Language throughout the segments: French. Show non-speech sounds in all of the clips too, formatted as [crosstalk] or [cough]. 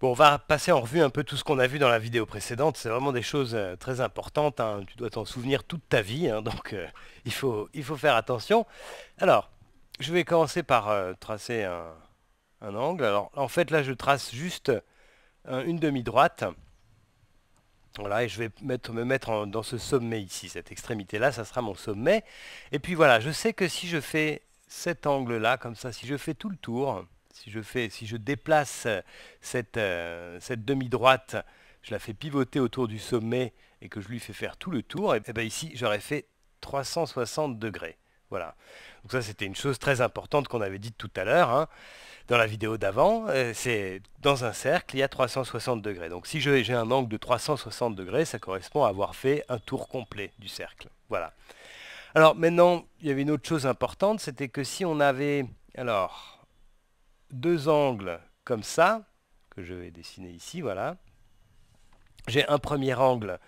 Bon, on va passer en revue un peu tout ce qu'on a vu dans la vidéo précédente. C'est vraiment des choses euh, très importantes. Hein. Tu dois t'en souvenir toute ta vie, hein. donc euh, [laughs] il, faut, il faut faire attention. Alors, je vais commencer par euh, tracer un, angle. Alors, en fait, là, je trace juste une demi-droite. Voilà, et je vais mettre, me mettre dans ce sommet ici, cette extrémité-là, ça sera mon sommet. Et puis voilà, je sais que si je fais cet angle-là, comme ça, si je fais tout le tour, si je, fais, si je déplace euh, cette, euh, cette demi-droite, je la fais pivoter autour du sommet et que je lui fais faire tout le tour, et, eh ben, ici j'aurais fait 360 degrés. Voilà. Donc ça c'était une chose très importante qu'on avait dit tout à l'heure hein, dans la vidéo d'avant. Euh, c'est dans un cercle, il y a 360 degrés. Donc si j'ai un angle de 360 degrés, ça correspond à avoir fait un tour complet du cercle. Voilà. Alors maintenant, il y avait une autre chose importante, c'était que si on avait... Alors, deux angles comme ça, que je vais dessiner ici, voilà. J'ai un premier angle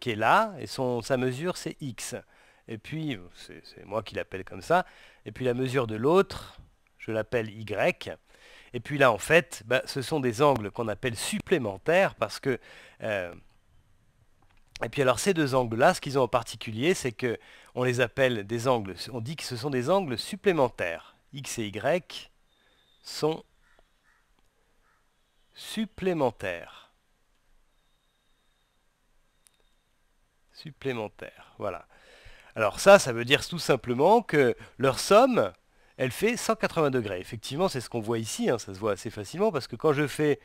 qui est là, et son, sa mesure c'est x. Et puis, c'est moi qui l'appelle comme ça, et puis la mesure de l'autre, je l'appelle y. Et puis là, en fait, bah, ce sont des angles qu'on appelle supplémentaires, parce que... Euh, et puis alors ces deux angles-là, ce qu'ils ont en particulier, c'est que on les appelle des angles, on dit que ce sont des angles supplémentaires, x et y, sont supplémentaires. Supplémentaires, voilà. Alors ça, ça veut dire tout simplement que leur somme, elle fait 180 degrés. Effectivement, c'est ce qu'on voit ici, hein, ça se voit assez facilement, parce que quand je fais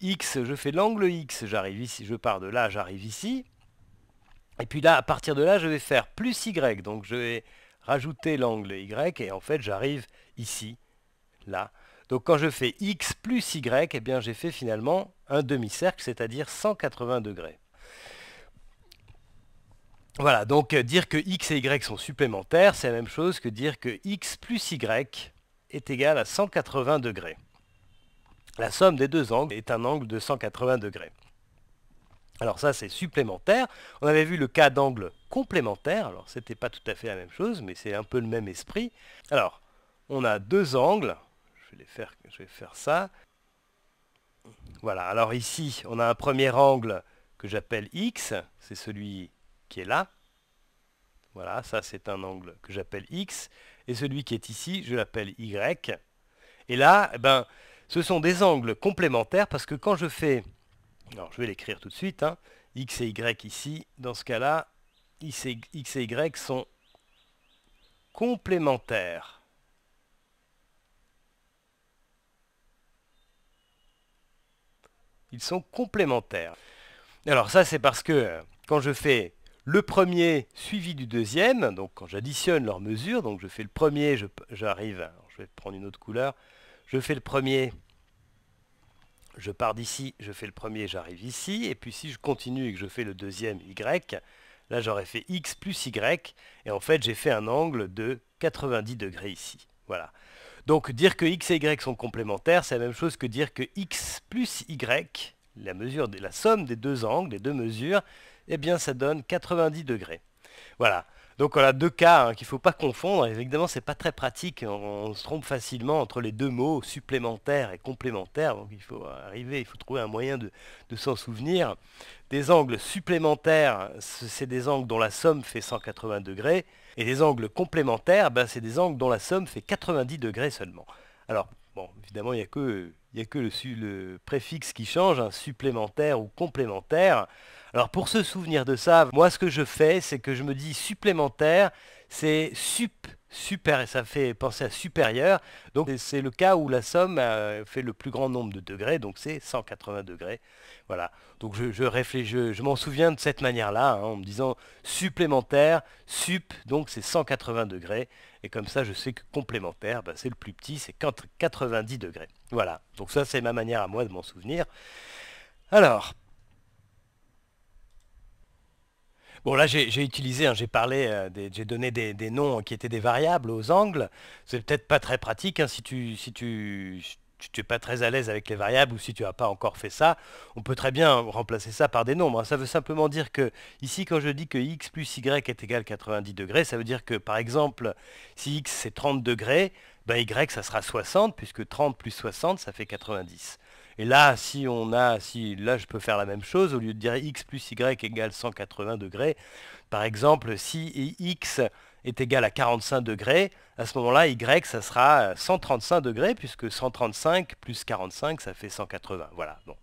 x, je fais l'angle x, j'arrive ici, je pars de là, j'arrive ici. Et puis là, à partir de là, je vais faire plus y, donc je vais rajouter l'angle y, et en fait, j'arrive ici, là. Donc quand je fais x plus y, eh bien j'ai fait finalement un demi-cercle, c'est-à-dire 180 degrés. Voilà, donc euh, dire que x et y sont supplémentaires, c'est la même chose que dire que x plus y est égal à 180 degrés. La somme des deux angles est un angle de 180 degrés. Alors ça, c'est supplémentaire. On avait vu le cas d'angle complémentaire. Alors, ce n'était pas tout à fait la même chose, mais c'est un peu le même esprit. Alors, on a deux angles je vais, faire, ça. Voilà, alors ici, on a un premier angle que j'appelle X, c'est celui qui est là. Voilà, ça c'est un angle que j'appelle X. Et celui qui est ici, je l'appelle Y. Et là, eh ben, ce sont des angles complémentaires parce que quand je fais... Alors je vais l'écrire tout de suite. Hein, X et Y ici, dans ce cas-là, X et Y sont complémentaires. Ils sont complémentaires. Alors ça, c'est parce que euh, quand je fais le premier suivi du deuxième, donc quand j'additionne leurs mesures, donc je fais le premier, j'arrive, je, vais prendre une autre couleur, je fais le premier, je pars d'ici, je fais le premier, j'arrive ici, et puis si je continue et que je fais le deuxième Y, là j'aurais fait X plus Y, et en fait j'ai fait un angle de 90 degrés ici. Voilà. Donc dire que x et y sont complémentaires, c'est la même chose que dire que x plus y, la, mesure de, la somme des deux angles, des deux mesures, eh bien ça donne 90 degrés. Voilà. Donc on a deux cas hein, qu'il ne faut pas confondre. évidemment, c'est pas très pratique. On, se trompe facilement entre les deux mots, supplémentaire et complémentaire. Donc il faut arriver, il faut trouver un moyen de, s'en souvenir. Des angles supplémentaires, c'est des angles dont la somme fait 180 degrés. Et des angles complémentaires, ben, c'est des angles dont la somme fait 90 degrés seulement. Alors, bon, évidemment, il n'y a que, y a que le, préfixe qui change, hein, supplémentaire ou complémentaire. Alors pour se souvenir de ça, moi ce que je fais, c'est que je me dis supplémentaire, c'est sup super, et ça fait penser à supérieur. Donc c'est le cas où la somme euh, fait le plus grand nombre de degrés, donc c'est 180 degrés. Voilà, donc je, réfléchis, je, m'en souviens de cette manière-là, hein, en me disant supplémentaire, sup, donc c'est 180 degrés. Et comme ça, je sais que complémentaire, bah, c'est le plus petit, c'est 90 degrés. Voilà, donc ça c'est ma manière à moi de m'en souvenir. Alors, Bon là j'ai utilisé, hein, j'ai parlé, euh, j'ai donné des, noms qui étaient des variables aux angles. C'est peut-être pas très pratique hein, si tu si n'es pas très à l'aise avec les variables ou si tu n'as pas encore fait ça, on peut très bien remplacer ça par des nombres. Hein. Ça veut simplement dire que ici quand je dis que x plus y est égal à 90 degrés, ça veut dire que par exemple si x c'est 30 degrés, ben, y ça sera 60 puisque 30 plus 60 ça fait 90. Et là, si on a, si là je peux faire la même chose, au lieu de dire x plus y égale 180 degrés, par exemple, si x est égal à 45 degrés, à ce moment-là, y, ça sera 135 degrés, puisque 135 plus 45, ça fait 180. Voilà, bon.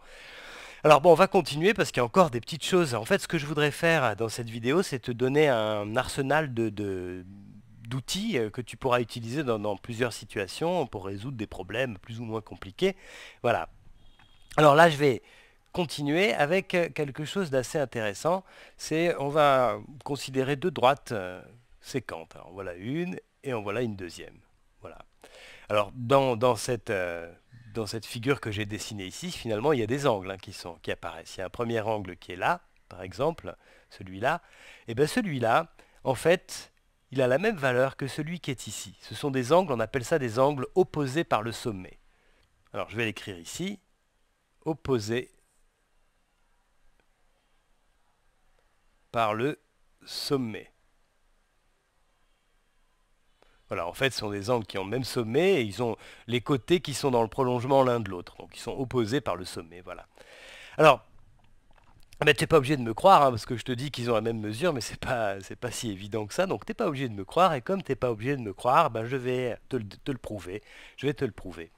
Alors bon, on va continuer parce qu'il y a encore des petites choses. En fait, ce que je voudrais faire dans cette vidéo, c'est te donner un arsenal de, d'outils euh, que tu pourras utiliser dans, dans, plusieurs situations pour résoudre des problèmes plus ou moins compliqués. Voilà. Alors là, je vais continuer avec euh, quelque chose d'assez intéressant. C'est on va considérer deux droites euh, séquentes. Alors, voilà une et on voilà une deuxième. Voilà. Alors euh, dans, cette, figure que j'ai dessinée ici, finalement, il y a des angles hein, qui, qui apparaissent. Il y a un premier angle qui est là, par exemple, celui-là. Et bien celui-là, en fait, il a la même valeur que celui qui est ici. Ce sont des angles, on appelle ça des angles opposés par le sommet. Alors je vais l'écrire ici opposé par le sommet. Voilà, en fait, ce sont des angles qui ont le même sommet et ils ont les côtés qui sont dans le prolongement l'un de l'autre. Donc, ils sont opposés par le sommet, voilà. Alors, ah ben, tu n'es pas obligé de me croire, hein, parce que je te dis qu'ils ont la même mesure, mais c'est pas, pas si évident que ça. Donc tu n'es pas obligé de me croire, et comme tu n'es pas obligé de me croire, ben, je vais te te le prouver. Je vais te le prouver.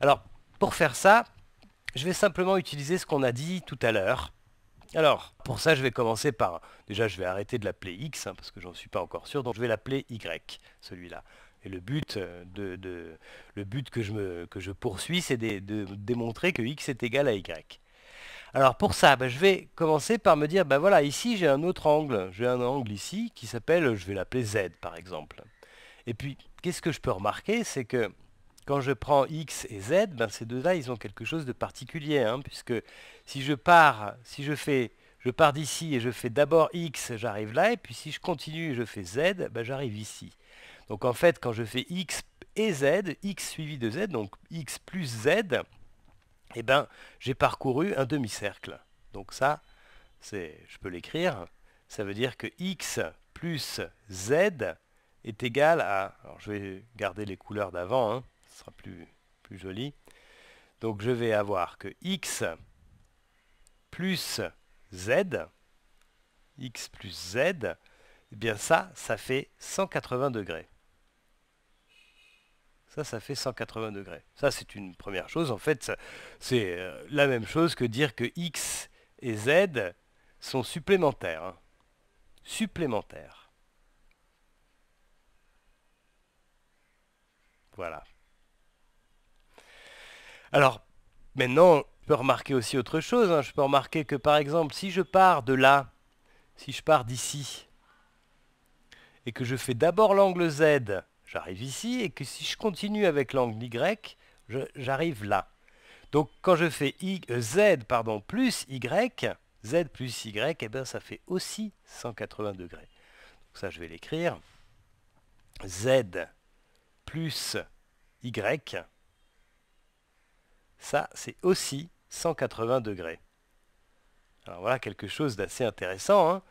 Alors, pour faire ça, je vais simplement utiliser ce qu'on a dit tout à l'heure. Alors, pour ça, je vais commencer par... Déjà, je vais arrêter de l'appeler X, hein, parce que j'en suis pas encore sûr, donc je vais l'appeler Y, celui-là. Et le but, euh, de, le but que, je me, que je poursuis, c'est de, démontrer que X est égal à Y. Alors pour ça, bah, je vais commencer par me dire, ben voilà, ici j'ai un autre angle. J'ai un angle ici qui s'appelle, je vais l'appeler Z par exemple. Et puis, qu'est-ce que je peux remarquer C'est que quand je prends x et z, ben, ces deux-là, ils ont quelque chose de particulier, hein, puisque si je pars, si je fais, je pars d'ici et je fais d'abord x, j'arrive là, et puis si je continue et je fais z, ben, j'arrive ici. Donc en fait, quand je fais x et z, x suivi de z, donc x plus z, eh ben, j'ai parcouru un demi-cercle. Donc ça, je peux l'écrire, ça veut dire que x plus z est égal à, alors je vais garder les couleurs d'avant, hein, sera plus, plus joli. Donc je vais avoir que x plus z, x plus z, eh bien ça, ça fait 180 degrés. Ça, ça fait 180 degrés. Ça, c'est une première chose. En fait, c'est euh, la même chose que dire que x et z sont supplémentaires. Hein. Supplémentaires. Voilà. Alors, maintenant, je peux remarquer aussi autre chose. Hein. Je peux remarquer que, par exemple, si je pars de là, si je pars d'ici, et que je fais d'abord l'angle Z, j'arrive ici, et que si je continue avec l'angle Y, j'arrive là. Donc quand je fais euh, Z plus Y, Z plus Y, eh bien, ça fait aussi 180 degrés. Donc ça, je vais l'écrire. Z plus Y ça c'est aussi 180 degrés. Alors voilà quelque chose d'assez intéressant. Hein.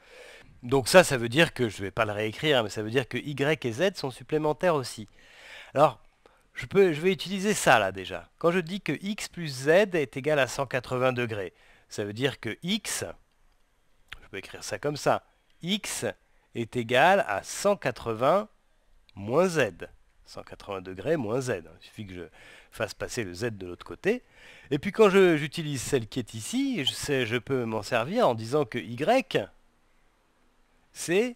Donc ça, ça veut dire que, je ne vais pas le réécrire, hein, mais ça veut dire que Y et Z sont supplémentaires aussi. Alors, je, peux, je vais utiliser ça là déjà. Quand je dis que X plus Z est égal à 180 degrés, ça veut dire que X, je peux écrire ça comme ça, X est égal à 180 moins Z. 180 degrés moins Z. Hein. Il suffit que je, fasse passer le Z de l'autre côté. Et puis quand j'utilise celle qui est ici, je, sais, je peux m'en servir en disant que Y, c'est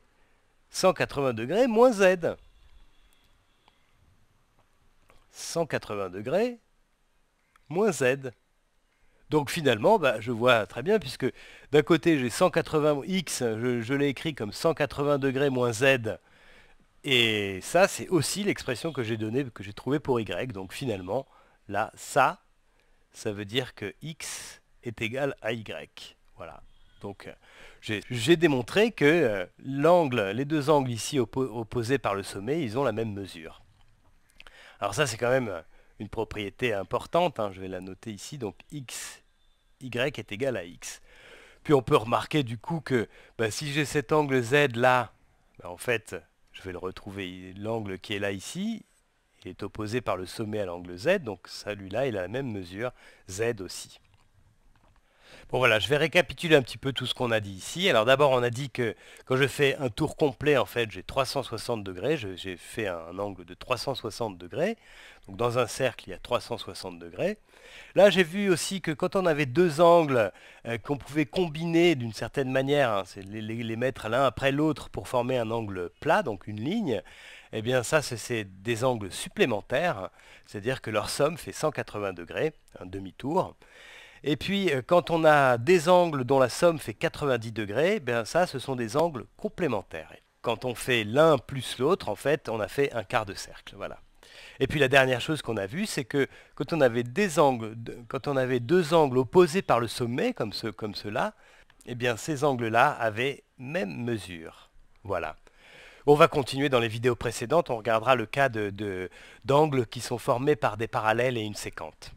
180 degrés moins Z. 180 degrés moins Z. Donc finalement, bah, je vois très bien, puisque d'un côté j'ai 180 X, je, je l'ai écrit comme 180 degrés moins Z, et ça, c'est aussi l'expression que j'ai donnée, que j'ai trouvée pour y. Donc finalement, là, ça, ça veut dire que x est égal à y. Voilà. Donc euh, j'ai démontré que euh, l'angle, les deux angles ici opposés par le sommet, ils ont la même mesure. Alors ça, c'est quand même euh, une propriété importante. Hein, je vais la noter ici. Donc x, y est égal à x. Puis on peut remarquer du coup que bah, si j'ai cet angle z là, bah, en fait, je vais le retrouver, l'angle qui est là ici, est opposé par le sommet à l'angle Z, donc celui-là, est la même mesure, Z aussi. Bon voilà, je vais récapituler un petit peu tout ce qu'on a dit ici. Alors d'abord, on a dit que quand je fais un tour complet, en fait, j'ai 360 degrés. J'ai fait un angle de 360 degrés. Donc dans un cercle, il y a 360 degrés. Là, j'ai vu aussi que quand on avait deux angles euh, qu'on pouvait combiner d'une certaine manière, hein, c'est les, mettre l'un après l'autre pour former un angle plat, donc une ligne, eh bien ça, c'est des angles supplémentaires, c'est-à-dire que leur somme fait 180 degrés, un demi-tour. Et puis, euh, quand on a des angles dont la somme fait 90 degrés, ben ça, ce sont des angles complémentaires. quand on fait l'un plus l'autre, en fait, on a fait un quart de cercle. Voilà. Et puis la dernière chose qu'on a vue, c'est que quand on, avait deux angles opposés par le sommet, comme, ceux comme cela, eh bien ces angles-là avaient même mesure. Voilà. On va continuer dans les vidéos précédentes, on regardera le cas d'angles de, qui sont formés par des parallèles et une séquente.